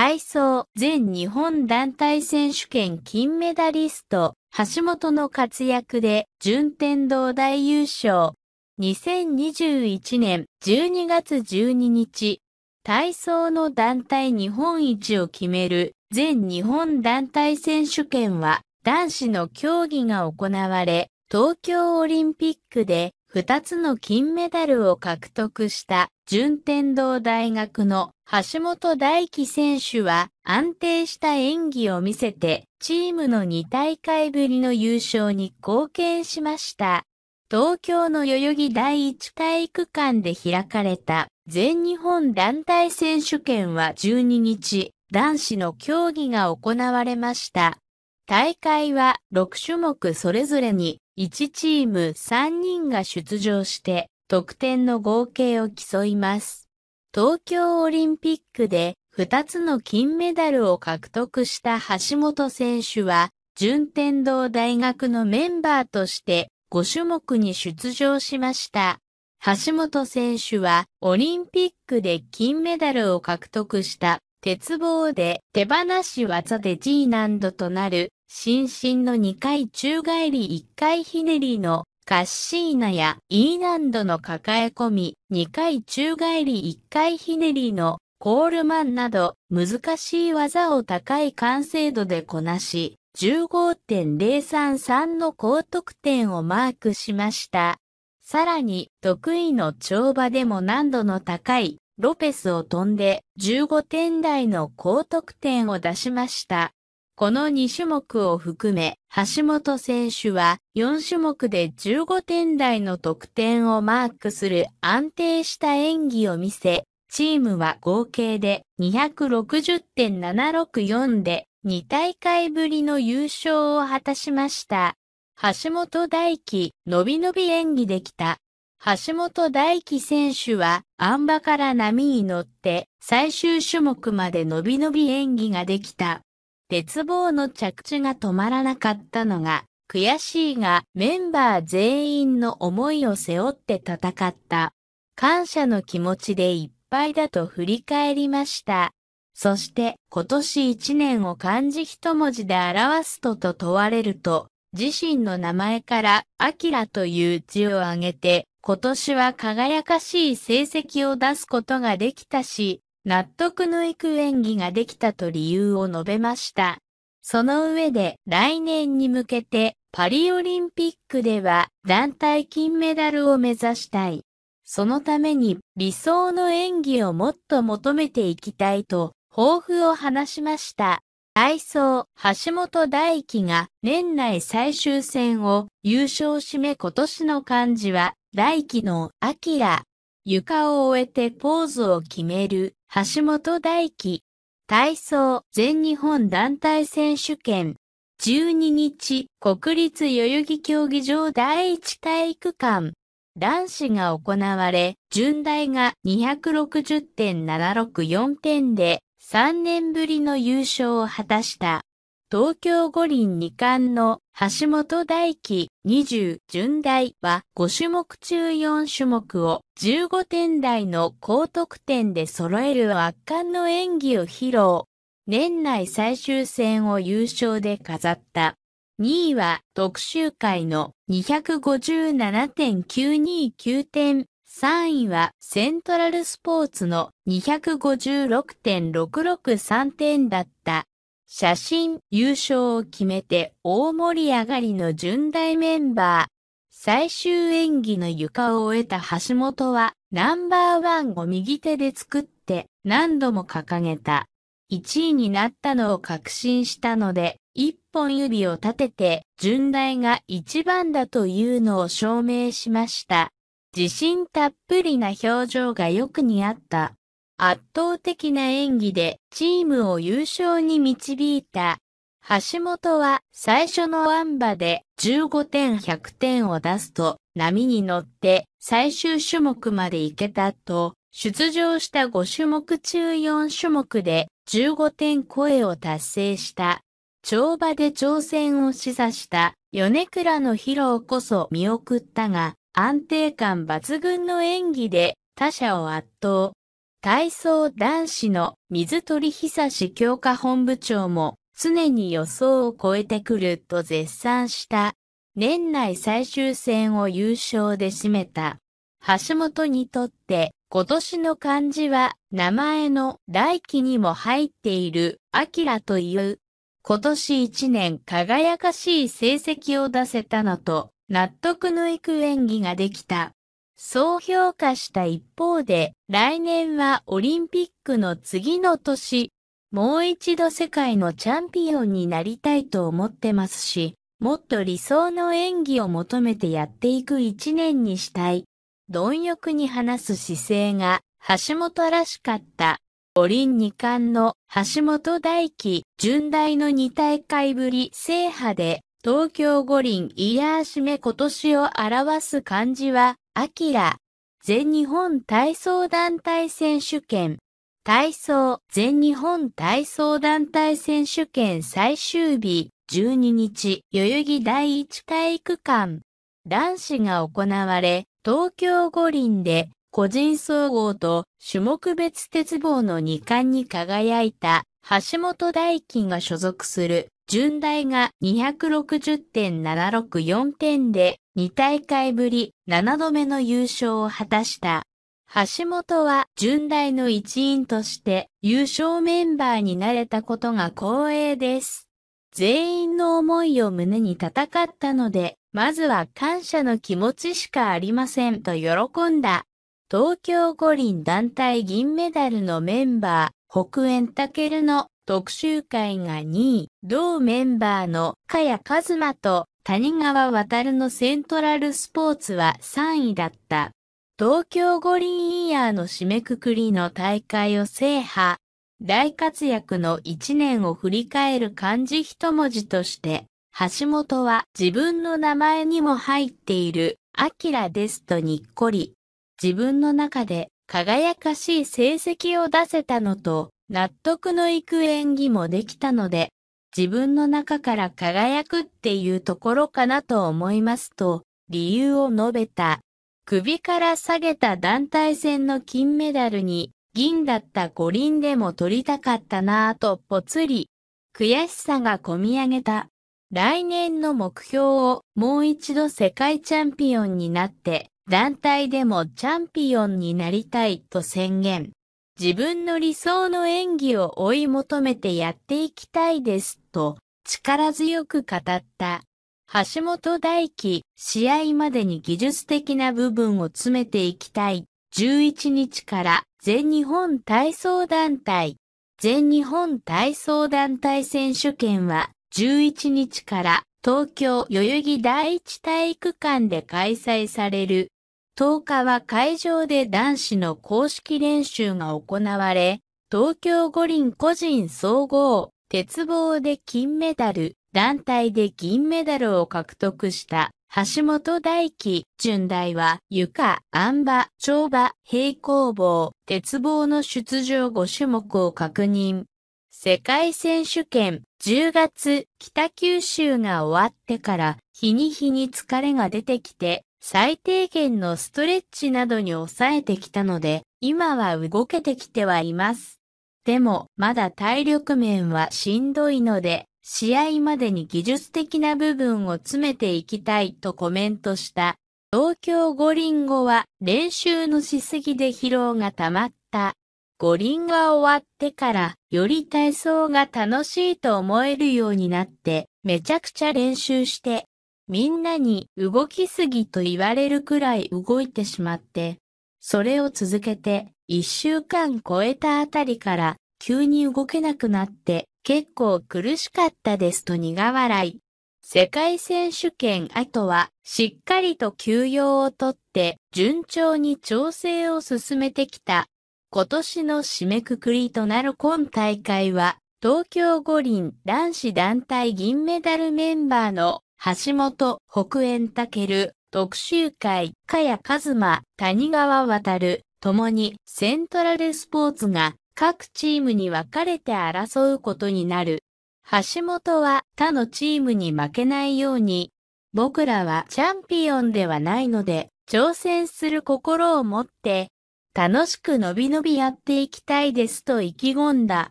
体操全日本団体選手権金メダリスト、橋本の活躍で順天堂大優勝。2021年12月12日、体操の団体日本一を決める全日本団体選手権は男子の競技が行われ、東京オリンピックで2つの金メダルを獲得した順天堂大学の橋本大輝選手は安定した演技を見せてチームの2大会ぶりの優勝に貢献しました。東京の代々木第一体育館で開かれた全日本団体選手権は12日、男子の競技が行われました。大会は6種目それぞれに1チーム3人が出場して得点の合計を競います。東京オリンピックで2つの金メダルを獲得した橋本選手は、順天堂大学のメンバーとして5種目に出場しました。橋本選手はオリンピックで金メダルを獲得した鉄棒で手放し技で G 難度となる新進の2回宙返り1回ひねりのカッシーナや E 難度の抱え込み、2回宙返り1回ひねりのコールマンなど難しい技を高い完成度でこなし、15.033の高得点をマークしました。さらに得意の跳馬でも難度の高いロペスを飛んで15点台の高得点を出しました。この2種目を含め、橋本選手は4種目で15点台の得点をマークする安定した演技を見せ、チームは合計で260.764で2大会ぶりの優勝を果たしました。橋本大輝、のびのび演技できた。橋本大輝選手は、あん馬から波に乗って、最終種目までのびのび演技ができた。鉄棒の着地が止まらなかったのが悔しいがメンバー全員の思いを背負って戦った。感謝の気持ちでいっぱいだと振り返りました。そして今年一年を漢字一文字で表すとと問われると、自身の名前から、アキラという字を挙げて、今年は輝かしい成績を出すことができたし、納得のいく演技ができたと理由を述べました。その上で来年に向けてパリオリンピックでは団体金メダルを目指したい。そのために理想の演技をもっと求めていきたいと抱負を話しました。体操、橋本大輝が年内最終戦を優勝締め今年の漢字は大輝の明。床を終えてポーズを決める橋本大輝、体操全日本団体選手権、12日、国立代々木競技場第一体育館、男子が行われ、順大が260.764点で、3年ぶりの優勝を果たした。東京五輪二冠の橋本大輝20順大は5種目中4種目を15点台の高得点で揃える圧巻の演技を披露。年内最終戦を優勝で飾った。2位は特集会の257.929点。3位はセントラルスポーツの256.663点だった。写真優勝を決めて大盛り上がりの順大メンバー。最終演技の床を終えた橋本はナンバーワンを右手で作って何度も掲げた。1位になったのを確信したので、一本指を立てて、順大が一番だというのを証明しました。自信たっぷりな表情がよく似合った。圧倒的な演技でチームを優勝に導いた。橋本は最初のワンバで15点100点を出すと波に乗って最終種目まで行けたと出場した5種目中4種目で15点声を達成した。跳馬で挑戦を示唆した米倉の披露こそ見送ったが安定感抜群の演技で他者を圧倒。体操男子の水鳥久志強化本部長も常に予想を超えてくると絶賛した年内最終戦を優勝で締めた橋本にとって今年の漢字は名前の来期にも入っているアキラという今年一年輝かしい成績を出せたのと納得のいく演技ができた。そう評価した一方で、来年はオリンピックの次の年、もう一度世界のチャンピオンになりたいと思ってますし、もっと理想の演技を求めてやっていく一年にしたい。貪欲に話す姿勢が橋本らしかった。五輪二冠の橋本大輝、順大の二大会ぶり制覇で東京五輪イヤー締め今年を表す漢字はアキラ、全日本体操団体選手権、体操全日本体操団体選手権最終日、12日、代々木第1体育館、男子が行われ、東京五輪で個人総合と種目別鉄棒の2冠に輝いた橋本大輝が所属する順大が260.764点で2大会ぶり7度目の優勝を果たした。橋本は順大の一員として優勝メンバーになれたことが光栄です。全員の思いを胸に戦ったので、まずは感謝の気持ちしかありませんと喜んだ。東京五輪団体銀メダルのメンバー、北園るの特集会が2位、同メンバーのや谷ず馬と谷川渡のセントラルスポーツは3位だった。東京五輪イヤーの締めくくりの大会を制覇。大活躍の1年を振り返る漢字一文字として、橋本は自分の名前にも入っている、アキラですとにっこり、自分の中で輝かしい成績を出せたのと、納得のいく演技もできたので、自分の中から輝くっていうところかなと思いますと、理由を述べた。首から下げた団体戦の金メダルに、銀だった五輪でも取りたかったなぁとぽつり、悔しさがこみ上げた。来年の目標をもう一度世界チャンピオンになって、団体でもチャンピオンになりたいと宣言。自分の理想の演技を追い求めてやっていきたいですと力強く語った。橋本大輝、試合までに技術的な部分を詰めていきたい。11日から全日本体操団体。全日本体操団体選手権は11日から東京代々木第一体育館で開催される。10日は会場で男子の公式練習が行われ、東京五輪個人総合、鉄棒で金メダル、団体で銀メダルを獲得した橋本大輝、順大は床、あん馬、跳馬、平行棒、鉄棒の出場5種目を確認。世界選手権10月北九州が終わってから日に日に疲れが出てきて最低限のストレッチなどに抑えてきたので、今は動けてきてはいます。でも、まだ体力面はしんどいので、試合までに技術的な部分を詰めていきたいとコメントした。東京五輪後は練習のしすぎで疲労が溜まった。五輪が終わってからより体操が楽しいと思えるようになってめちゃくちゃ練習してみんなに動きすぎと言われるくらい動いてしまって、それを続けて一週間超えたあたりから急に動けなくなって結構苦しかったですと苦笑い。世界選手権後はしっかりと休養をとって順調に調整を進めてきた。今年の締めくくりとなる今大会は東京五輪男子団体銀メダルメンバーの橋本北園る特集会、加谷一馬、谷川渡、共にセントラルスポーツが各チームに分かれて争うことになる。橋本は他のチームに負けないように、僕らはチャンピオンではないので、挑戦する心を持って、楽しくのびのびやっていきたいですと意気込んだ。